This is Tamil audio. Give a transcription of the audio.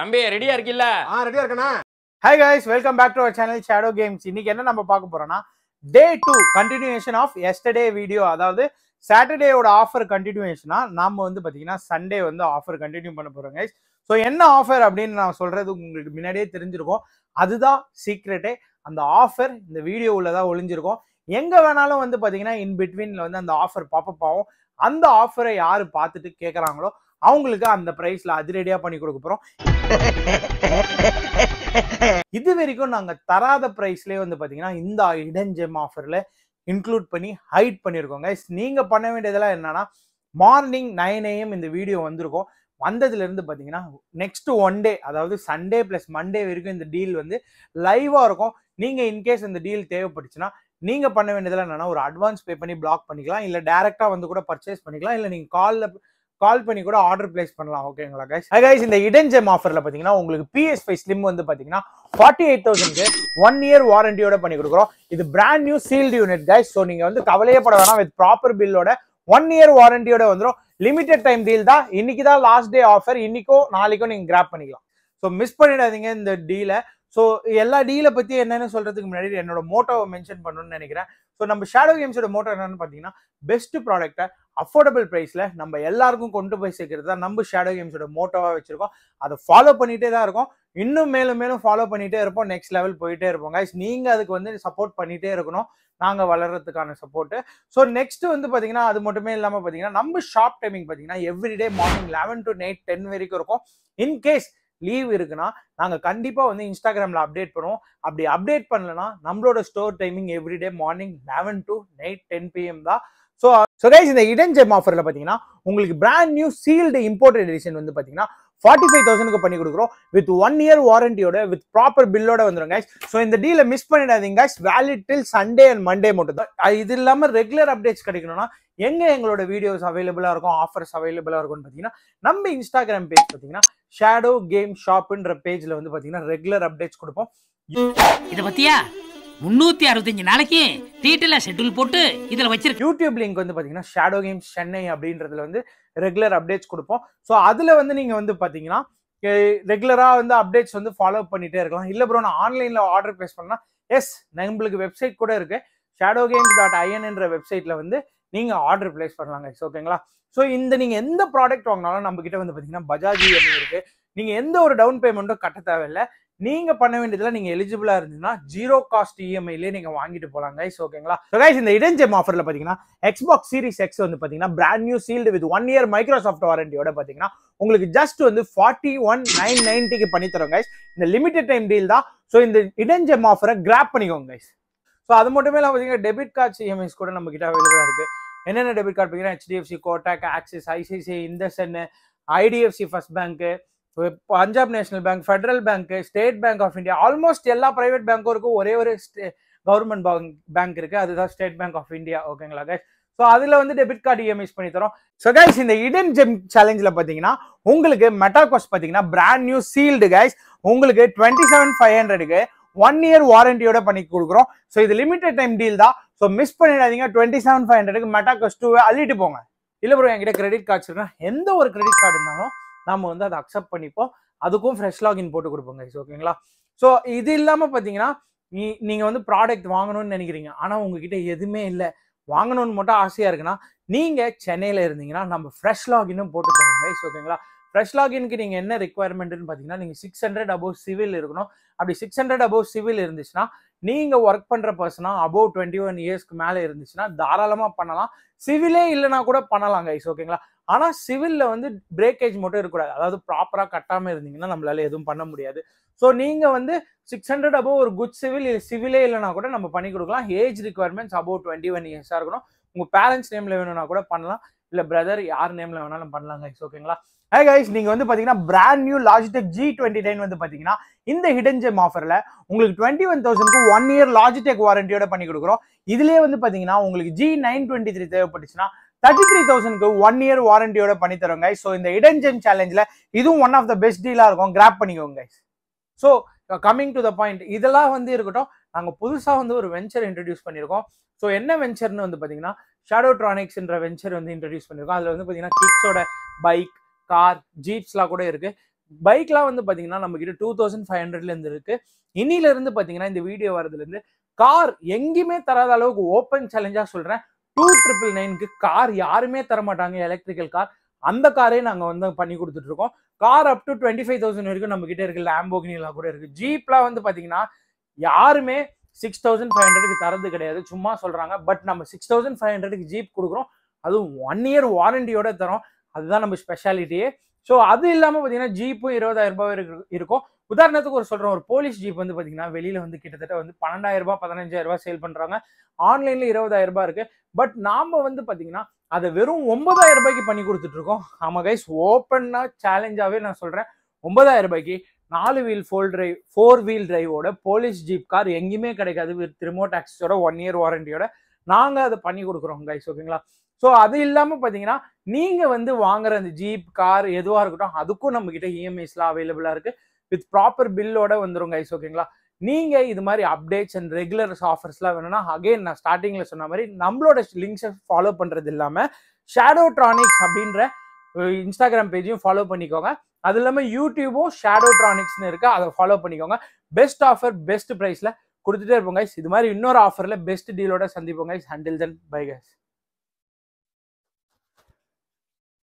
தம்பி ரெடியா இருக்கீல்ல ஆ ரெடியா இருக்கனா hi guys welcome back to our channel Shadow Games இன்னைக்கு என்ன நம்ம பார்க்க போறோம்னா day 2 continuation of yesterday video அதாவது சாட்டர்டேயோட ஆஃபர் கண்டினியூஷனா நாம வந்து பாத்தீங்கன்னா சண்டே வந்து ஆஃபர் கண்டினியூ பண்ண போறோம் கைஸ் ஸோ என்ன ஆஃபர் அப்படின்னு நான் சொல்றது உங்களுக்கு முன்னாடியே தெரிஞ்சிருக்கும் அதுதான் சீக்ரெட்டே அந்த ஆஃபர் இந்த வீடியோவில் தான் ஒளிஞ்சிருக்கும் எங்கே வேணாலும் வந்து பார்த்தீங்கன்னா இன் பிட்வீன்ல வந்து அந்த ஆஃபர் பாப்பப் ஆகும் அந்த ஆஃபரை யார் பார்த்துட்டு கேட்குறாங்களோ அவங்களுக்கு அந்த ப்ரைஸில் அதிரடியா பண்ணி கொடுக்க போகிறோம் இது வரைக்கும் நாங்கள் தராத ப்ரைஸ்லேயே வந்து பாத்தீங்கன்னா இந்த இடஞ்செம் ஆஃபரில் இன்க்ளூட் பண்ணி ஹைட் பண்ணியிருக்கோங்க நீங்கள் பண்ண வேண்டியதெல்லாம் என்னன்னா மார்னிங் நைன் ஏஎம் இந்த வீடியோ வந்திருக்கும் வந்ததுலேருந்து பார்த்தீங்கன்னா நெக்ஸ்ட் ஒன் டே அதாவது சண்டே ப்ளஸ் மண்டே வரைக்கும் இந்த டீல் வந்து லைவா இருக்கும் நீங்கள் இன்கேஸ் இந்த டீல் தேவைப்பட்டுச்சுன்னா நீங்கள் பண்ண வேண்டியதெல்லாம் என்னன்னா ஒரு அட்வான்ஸ் பே பண்ணி பிளாக் பண்ணிக்கலாம் இல்லை டேரெக்டாக வந்து கூட பர்ச்சேஸ் பண்ணிக்கலாம் இல்லை நீங்கள் காலில் கால் பண்ணி கூட ஆர்டர் பிளேஸ் பண்ணலாம் ஓகேங்களா கைஸ் கைஸ் இந்த ஜெம் ஆஃபரில் பார்த்தீங்கன்னா உங்களுக்கு பிஎஸ் ஃபைவ் ஸ்லிம் வந்து பார்த்தீங்கன்னா ஃபார்ட்டி எயிட் தௌசண்ட்க்கு ஒன் இயர் வாரண்டியோட பண்ணி கொடுக்குறோம் இது brand new sealed unit guys so நீங்கள் வந்து கவலையே பட வேணாம் வித் ப்ராப்பர் பில்லோட ஒன் இயர் வாரண்டியோட வந்துடும் லிமிடெட் டைம் டீல் தான் இன்னைக்கு தான் லாஸ்ட் டே ஆஃபர் இன்னைக்கோ நாளைக்கோ நீங்கள் கிராப் பண்ணிக்கலாம் ஸோ மிஸ் பண்ணிடாதீங்க இந்த டீலை ஸோ எல்லா டீலை பற்றி என்னென்னு சொல்கிறதுக்கு முன்னாடி என்னோட மோட்டோவை மென்ஷன் பண்ணணும்னு நினைக்கிறேன் ஸோ நம்ம ஷேடோ கேம்ஸோட மோட்டோ என்னென்னு பார்த்தீங்கன்னா பெஸ்ட் ப்ராடக்ட்டை அஃபோர்டபுள் ப்ரைஸில் நம்ம எல்லாருக்கும் கொண்டு போய் சேர்க்கறது தான் நம்ம ஷேடோ கேம்ஸோட மோட்டோவாக வச்சுருக்கோம் அதை ஃபாலோ பண்ணிகிட்டே தான் இருக்கும் இன்னும் மேலும் மேலும் ஃபாலோ பண்ணிகிட்டே இருப்போம் நெக்ஸ்ட் லெவல் போயிட்டே இருப்போம் கைஸ் நீங்கள் அதுக்கு வந்து சப்போர்ட் பண்ணிகிட்டே இருக்கணும் நாங்கள் வளர்கிறதுக்கான சப்போர்ட்டு ஸோ நெக்ஸ்ட் வந்து பார்த்தீங்கன்னா அது மட்டுமே இல்லாமல் பார்த்தீங்கன்னா நம்ம ஷாப் டைமிங் பார்த்தீங்கன்னா everyday morning eleven to night ten வரைக்கும் இருக்கும் இன்கேஸ் லீவ் இருக்குன்னா நாங்கள் கண்டிப்பாக வந்து இன்ஸ்டாகிராமில் அப்டேட் பண்ணுவோம் அப்படி அப்டேட் பண்ணலன்னா நம்மளோட store timing everyday morning eleven to night ten PM தான் ஸோ ஸோ கைஸ் இந்த இடஞ்செம் ஆஃபரில் பார்த்தீங்கன்னா உங்களுக்கு brand new sealed imported edition வந்து பார்த்தீங்கன்னா ஃபார்ட்டி ஃபைவ் தௌசண்ட்க்கு பண்ணி கொடுக்குறோம் வித் ஒன் இயர் வாரண்டியோட வித் ப்ராப்பர் பில்லோட வந்துடும் கைஸ் ஸோ இந்த டீலை மிஸ் பண்ணிடாதீங்க guys valid till Sunday and Monday மட்டும் தான் இது இல்லாமல் ரெகுலர் அப்டேட்ஸ் கிடைக்கணும்னா எங்கே எங்களோட வீடியோஸ் அவைலபிளாக இருக்கும் ஆஃபர்ஸ் அவைலபிளாக இருக்கும்னு பார்த்தீங்கன்னா நம்ம இன்ஸ்டாகிராம் பேஜ் பார்த்தீங்கன்னா ஷேடோ கேம் ஷாப்புன்ற பேஜில் வந்து பார்த்தீங்கன்னா ரெகுலர் அப்டேட்ஸ் கொடுப்போம் இதை பற்றியா முன்னூத்தி அறுபத்தஞ்சு நாளைக்கு டீட்டெயிலா ஷெட்யூல் போட்டு இதுல வச்சிருக்க யூடியூப் லிங்க் வந்து பாத்தீங்கன்னா ஷேடோ கேம்ஸ் சென்னை அப்படின்றதுல வந்து ரெகுலர் அப்டேட்ஸ் கொடுப்போம் ஸோ அதுல வந்து நீங்க வந்து பாத்தீங்கன்னா ரெகுலராக வந்து அப்டேட்ஸ் வந்து ஃபாலோ பண்ணிட்டே இருக்கலாம் இல்லை ப்ரோ நான் ஆன்லைனில் ஆர்டர் ப்ளேஸ் பண்ணால் எஸ் நம்மளுக்கு வெப்சைட் கூட இருக்கு ஷேடோ கேம்ஸ் டாட் ஐஎன் என்ற வெப்சைட்டில் வந்து நீங்கள் ஆர்டர் பிளேஸ் பண்ணலாங்க ஓகேங்களா ஸோ இந்த நீங்கள் எந்த ப்ராடக்ட் வாங்கினாலும் நம்மக்கிட்ட வந்து பார்த்தீங்கன்னா பஜாஜி இஎம்ஐ இருக்குது நீங்கள் எந்த ஒரு டவுன் பேமெண்ட்டும் கட்ட தேவையில்லை நீங்கள் பண்ண வேண்டியதில் நீங்கள் எலிஜிபிளா இருந்துச்சுன்னா ஜீரோ காஸ்ட் இஎம்ஐலேயே நீங்கள் வாங்கிட்டு போலாம் கைஸ் ஓகேங்களா ஸோ கைஸ் இந்த இடஞ்செம் ஆஃபரில் பார்த்தீங்கன்னா எக்ஸ்பாக்ஸ் சீரிஸ் எக்ஸ் வந்து பார்த்தீங்கன்னா brand new sealed with one year Microsoft வாரண்டியோட பார்த்தீங்கன்னா உங்களுக்கு ஜஸ்ட் வந்து ஃபார்ட்டி ஒன் நைன் நைன்ட்டிக்கு பண்ணித்தரோம் கைஸ் இந்த லிமிடெட் டைம் டீல் தான் ஸோ இந்த இடஞ்செம் ஆஃபரை கிராப் பண்ணிக்கோங்க கைஸ் ஸோ அது மட்டுமே இல்லாமல் பார்த்தீங்கன்னா டெபிட் கார்டு சிஎம்ஐஸ் கூட நம்ம கிட்ட அவைலபிளாக இருக்குது என்னென்ன டெபிட் கார்டு பார்த்தீங்கன்னா HDFC Kotak Axis ICICI IndusInd IDFC first bank Punjab national bank federal bank state bank of India almost எல்லா பிரைவேட் பேங்க்கும் இருக்கும் ஒரே ஒரு கவர்மெண்ட் பேங்க் பேங்க் இருக்கு அதுதான் ஸ்டேட் பேங்க் ஆஃப் இந்தியா ஓகேங்களா கேஷ் ஸோ அதில் வந்து டெபிட் கார்டு இஎம்ஐஸ் பண்ணி தரோம் ஸோ கைஸ் இந்த இடன் ஜெம் சேலஞ்சில் பார்த்தீங்கன்னா உங்களுக்கு மெட்டாகோஸ் பார்த்தீங்கன்னா பிராண்ட் நியூ சீல்டு கைஸ் உங்களுக்கு டுவெண்ட்டி செவன் ஃபைவ் ஹண்ட்ரடுக்கு ஒன் இயர் வாரண்டியோட பண்ணி கொடுக்குறோம் ஸோ இது லிமிடெட் டைம் டீல் தான் ஸோ மிஸ் பண்ணிடாதீங்க டுவெண்ட்டி செவன் ஃபைவ் ஹண்ட்ரடுக்கு மெட்டாகோஸ் டூவை அள்ளிட்டு போங்க இல்லை ப்ரோ என்கிட்ட கிரெடிட் கார்ட்ஸ் இருக்குன்னா எந்த ஒரு கிரெடிட் கார்டு இருந்தாலும் நாம் வந்து அதை அக்செப்ட் பண்ணிப்போம் அதுக்கும் ஃப்ரெஷ் லாகின் போட்டு கொடுப்போங்க ஓகேங்களா ஸோ இது இல்லாமல் பார்த்தீங்கன்னா நீங்கள் வந்து ப்ராடக்ட் வாங்கணும்னு நினைக்கிறீங்க ஆனால் உங்ககிட்ட எதுவுமே இல்லை வாங்கணும்னு மட்டும் ஆசையாக இருக்குன்னா நீங்கள் சென்னையில் இருந்தீங்கன்னா நம்ம ஃப்ரெஷ் லாகினும் போட்டு தரோம் கைஸ் ஓகேங்களா ஃப்ரெஷ் லாகின்க்கு நீங்கள் என்ன ரெக்குவயர்மெண்ட்னு பார்த்தீங்கன்னா நீங்கள் சிக்ஸ் ஹண்ட்ரட் அபோவ் சிவில் இருக்கணும் அப்படி சிக்ஸ் ஹண்ட்ரட் அபோவ் சிவில் இருந்துச்சுன்னா நீங்கள் ஒர்க் பண்ணுற பர்சனாக அபோவ் டுவெண்ட்டி ஒன் இயர்ஸ்க்கு மேலே இருந்துச்சுன்னா தாராளமாக பண்ணலாம் சிவிலே இல்லைனா கூட பண்ணலாம் கைஸ் ஓகேங்களா ஆனால் சிவிலில் வந்து பிரேக்கேஜ் மட்டும் இருக்கக்கூடாது அதாவது ப்ராப்பராக கட்டாமல் இருந்தீங்கன்னா நம்மளால எதுவும் பண்ண முடியாது ஸோ நீங்கள் வந்து சிக்ஸ் ஹண்ட்ரட் அபோவ் ஒரு குட் சிவில் சிவிலே இல்லைனா கூட நம்ம பண்ணி கொடுக்கலாம் age requirements above twenty one இயர்ஸாக இருக்கணும் உங்கள் பேரண்ட்ஸ் நேமில் வேணும்னா கூட பண்ணலாம் இல்லை பிரதர் யார் நேமில் வேணாலும் பண்ணலாம் கைஸ் ஓகேங்களா ஹே கைஸ் நீங்கள் வந்து பார்த்தீங்கன்னா brand new Logitech G twenty nine வந்து பார்த்தீங்கன்னா இந்த ஹிடன் ஜெம் ஆஃபரில் உங்களுக்கு டுவெண்ட்டி ஒன் தௌசண்ட்க்கு ஒன் இயர் லாஜிடெக் வாரண்டியோட பண்ணி கொடுக்குறோம் இதுலேயே வந்து பார்த்தீங்கன்னா உங்களுக்கு ஜி நைன் டுவெண்ட்டி த்ரீ தேவைப்பட்டுச்சுன்னா தேர்ட்டி த்ரீ தௌசண்ட்க்கு ஒன் இயர் வாரண்டியோட பண்ணி தரோம் ஸோ இந்த இடஞ்சன் சேலஞ்சில் இதுவும் ஒன் ஆஃப் த பெஸ்ட் டீலாக இருக்கும் கிராப் பண்ணிக்கோங்க so coming to the point இதெல்லாம் வந்து இருக்கட்டும் நாங்கள் புதுசாக வந்து ஒரு வெஞ்சர் இன்ட்ரடியூஸ் பண்ணியிருக்கோம் ஸோ என்ன வெஞ்சர்னு வந்து பார்த்தீங்கன்னா ஷேடோ ட்ரானிக்ஸ்ன்ற வெஞ்சர் வந்து இன்ட்ரடியூஸ் பண்ணியிருக்கோம் அதில் வந்து பார்த்தீங்கன்னா கிட்ஸோட பைக் கார் ஜீப்ஸ்லாம் கூட இருக்குது பைக்லாம் வந்து பார்த்தீங்கன்னா நம்மக்கிட்ட டூ தௌசண்ட் ஃபைவ் ஹண்ட்ரட்லேருந்து இருக்குது இன்னிலேருந்து பார்த்தீங்கன்னா இந்த வீடியோ வரதுலேருந்து கார் எங்கேயுமே தராத அளவுக்கு ஓப்பன் சேலஞ்சாக சொல்கிறேன் டூ ட்ரிபிள் நைனுக்கு கார் யாருமே தரமாட்டாங்க எலக்ட்ரிக்கல் கார் அந்த காரே நாங்கள் வந்து பண்ணி கொடுத்துட்ருக்கோம் car up to twenty five thousand வரைக்கும் நம்ம கிட்ட இருக்கு லேம்போகினிலாம் கூட இருக்கு ஜீப்லாம் வந்து பார்த்தீங்கன்னா யாருமே சிக்ஸ் தௌசண்ட் ஃபைவ் ஹண்ட்ரடுக்கு தரது கிடையாது சும்மா சொல்கிறாங்க பட் நம்ம சிக்ஸ் தௌசண்ட் ஃபைவ் ஹண்ட்ரடுக்கு ஜீப் கொடுக்குறோம் அதுவும் ஒன் இயர் வாரண்டியோட தரோம் அதுதான் நம்ம ஸ்பெஷாலிட்டியே ஸோ அது இல்லாமல் பார்த்தீங்கன்னா ஜீப்பும் இருபதாயிரம் ரூபாய் இருக்கும் உதாரணத்துக்கு ஒரு சொல்கிறோம் ஒரு போலீஸ் ஜீப் வந்து பார்த்தீங்கன்னா வெளியில் வந்து கிட்டத்தட்ட வந்து பன்னெண்டாயிரம் ரூபாய் பதினஞ்சாயிரம் ரூபாய் சேல் பண்ணுறாங்க ஆன்லைனில் இருபதாயிரம் ரூபாய் இருக்குது பட் நாம் வந்து பார்த்தீங்கன்னா அதை வெறும் ஒன்பதாயிரம் ரூபாய்க்கு பண்ணி கொடுத்துட்ருக்கோம் ஆமாம் கைஸ் ஓப்பனாக சேலஞ்சாகவே நான் சொல்கிறேன் ஒன்பதாயிரம் ரூபாய்க்கு நாலு wheel full drive four wheel டிரைவோட போலீஸ் ஜீப் கார் எங்கேயுமே கிடைக்காது வித் ரிமோட் ஆக்சஸோட ஒன் இயர் வாரண்டியோட நாங்கள் அதை பண்ணி கொடுக்குறோம் கைஸ் ஓகேங்களா ஸோ அது இல்லாமல் பார்த்தீங்கன்னா நீங்கள் வந்து வாங்குற அந்த ஜீப் கார் எதுவாக இருக்கட்டும் அதுக்கும் நம்மக்கிட்ட இஎம்ஐஸ்லாம் e அவைலபிளாக இருக்குது வித் ப்ராப்பர் பில்லோட வந்துடும் கைஸ் ஓகேங்களா நீங்கள் இது மாதிரி அப்டேட்ஸ் அண்ட் ரெகுலர் ஆஃபர்ஸ்லாம் வேணும்னா அகைன் நான் ஸ்டார்டிங்கில் சொன்ன மாதிரி நம்மளோட லிங்க்ஸை ஃபாலோ பண்ணுறது இல்லாமல் ஷேடோ ட்ரானிக்ஸ் அப்படின்ற இன்ஸ்டாகிராம் பேஜையும் ஃபாலோ பண்ணிக்கோங்க அது இல்லாமல் யூடியூபும் ஷேடோ ட்ரானிக்ஸ்னு இருக்குது அதை ஃபாலோ பண்ணிக்கோங்க பெஸ்ட் ஆஃபர் பெஸ்ட் ப்ரைஸில் கொடுத்துட்டே இருப்போம் கைஸ் இது மாதிரி இன்னொரு ஆஃபரில் பெஸ்ட் டீலோட சந்திப்போம் guys until then bye guys